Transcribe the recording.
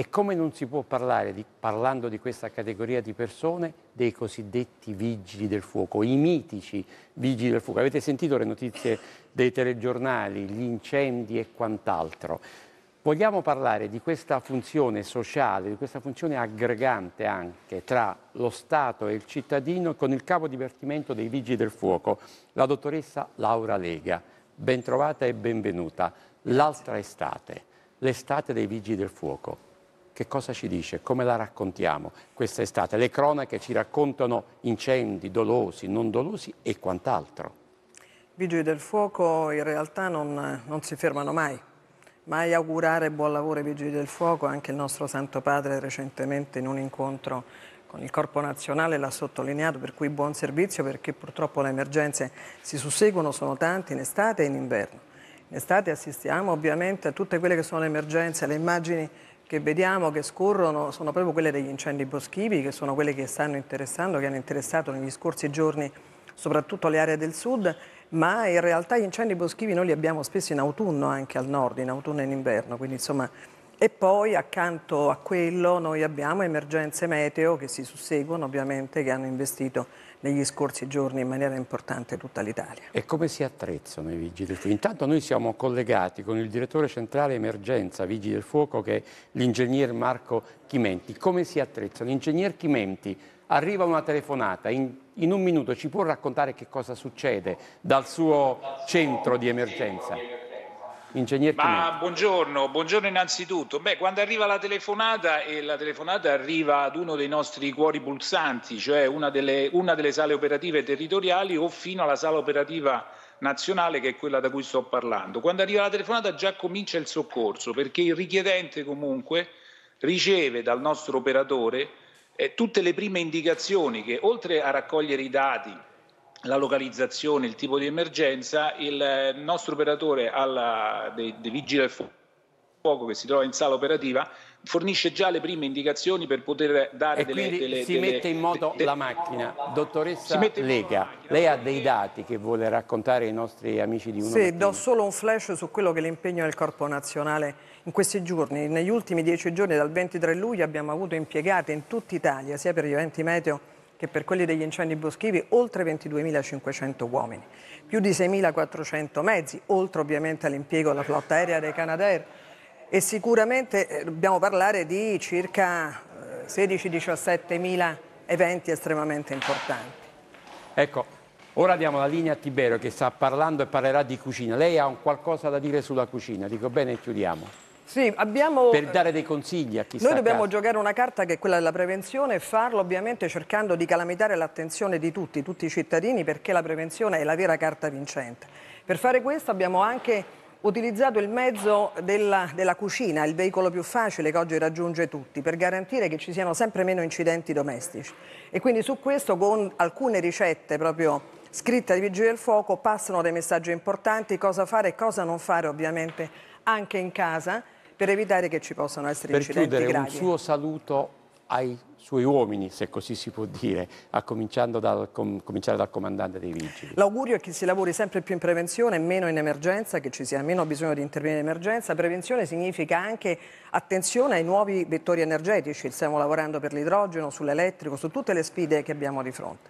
E come non si può parlare, di, parlando di questa categoria di persone, dei cosiddetti vigili del fuoco, i mitici vigili del fuoco. Avete sentito le notizie dei telegiornali, gli incendi e quant'altro. Vogliamo parlare di questa funzione sociale, di questa funzione aggregante anche tra lo Stato e il cittadino con il capo divertimento dei Vigili del Fuoco, la dottoressa Laura Lega. Bentrovata e benvenuta. L'altra estate, l'estate dei Vigili del Fuoco che cosa ci dice, come la raccontiamo questa estate. Le cronache ci raccontano incendi dolosi, non dolosi e quant'altro. I vigili del fuoco in realtà non, non si fermano mai. Mai augurare buon lavoro ai vigili del fuoco, anche il nostro Santo Padre recentemente in un incontro con il Corpo Nazionale l'ha sottolineato, per cui buon servizio perché purtroppo le emergenze si susseguono, sono tante in estate e in inverno. In estate assistiamo ovviamente a tutte quelle che sono le emergenze, le immagini che vediamo che scorrono sono proprio quelle degli incendi boschivi, che sono quelle che stanno interessando, che hanno interessato negli scorsi giorni soprattutto le aree del sud, ma in realtà gli incendi boschivi noi li abbiamo spesso in autunno anche al nord, in autunno e in inverno, quindi insomma e poi accanto a quello noi abbiamo emergenze meteo che si susseguono ovviamente, che hanno investito negli scorsi giorni in maniera importante tutta l'Italia. E come si attrezzano i Vigili del Fuoco? Intanto noi siamo collegati con il direttore centrale emergenza Vigili del Fuoco che è l'ingegner Marco Chimenti. Come si attrezzano? Ingegner Chimenti, arriva una telefonata, in, in un minuto ci può raccontare che cosa succede dal suo centro di emergenza? Ingegner Ma buongiorno, buongiorno innanzitutto. Beh, quando arriva la telefonata e la telefonata arriva ad uno dei nostri cuori pulsanti, cioè una delle, una delle sale operative territoriali o fino alla sala operativa nazionale che è quella da cui sto parlando. Quando arriva la telefonata già comincia il soccorso perché il richiedente comunque riceve dal nostro operatore eh, tutte le prime indicazioni che oltre a raccogliere i dati la localizzazione, il tipo di emergenza, il eh, nostro operatore alla, eh, dei, dei vigili del fuoco che si trova in sala operativa fornisce già le prime indicazioni per poter dare e delle, delle si delle, mette in moto de, la macchina dottoressa Lega macchina, lei ha dei dati che vuole raccontare ai nostri amici di uno sì, do solo un flash su quello che è l'impegno del corpo nazionale in questi giorni negli ultimi dieci giorni dal 23 luglio abbiamo avuto impiegate in tutta Italia sia per gli eventi meteo che per quelli degli incendi boschivi oltre 22.500 uomini, più di 6.400 mezzi, oltre ovviamente all'impiego della flotta aerea dei Canadair e sicuramente eh, dobbiamo parlare di circa 16-17.000 eh, eventi estremamente importanti. Ecco, Ora diamo la linea a Tiberio che sta parlando e parlerà di cucina. Lei ha qualcosa da dire sulla cucina, dico bene e chiudiamo. Sì, abbiamo... Per dare dei consigli a chi Noi dobbiamo giocare una carta che è quella della prevenzione e farlo ovviamente cercando di calamitare l'attenzione di tutti, tutti i cittadini, perché la prevenzione è la vera carta vincente. Per fare questo abbiamo anche utilizzato il mezzo della, della, cucina, il veicolo più facile che oggi raggiunge tutti, per garantire che ci siano sempre meno incidenti domestici. E quindi su questo con alcune ricette proprio scritte ai Vigili del Fuoco passano dei messaggi importanti, cosa fare e cosa non fare ovviamente anche in casa per evitare che ci possano essere per incidenti chiudere, un suo saluto ai suoi uomini, se così si può dire, a dal, com, cominciare dal comandante dei vigili. L'augurio è che si lavori sempre più in prevenzione, meno in emergenza, che ci sia meno bisogno di intervenire in emergenza. Prevenzione significa anche attenzione ai nuovi vettori energetici, stiamo lavorando per l'idrogeno, sull'elettrico, su tutte le sfide che abbiamo di fronte.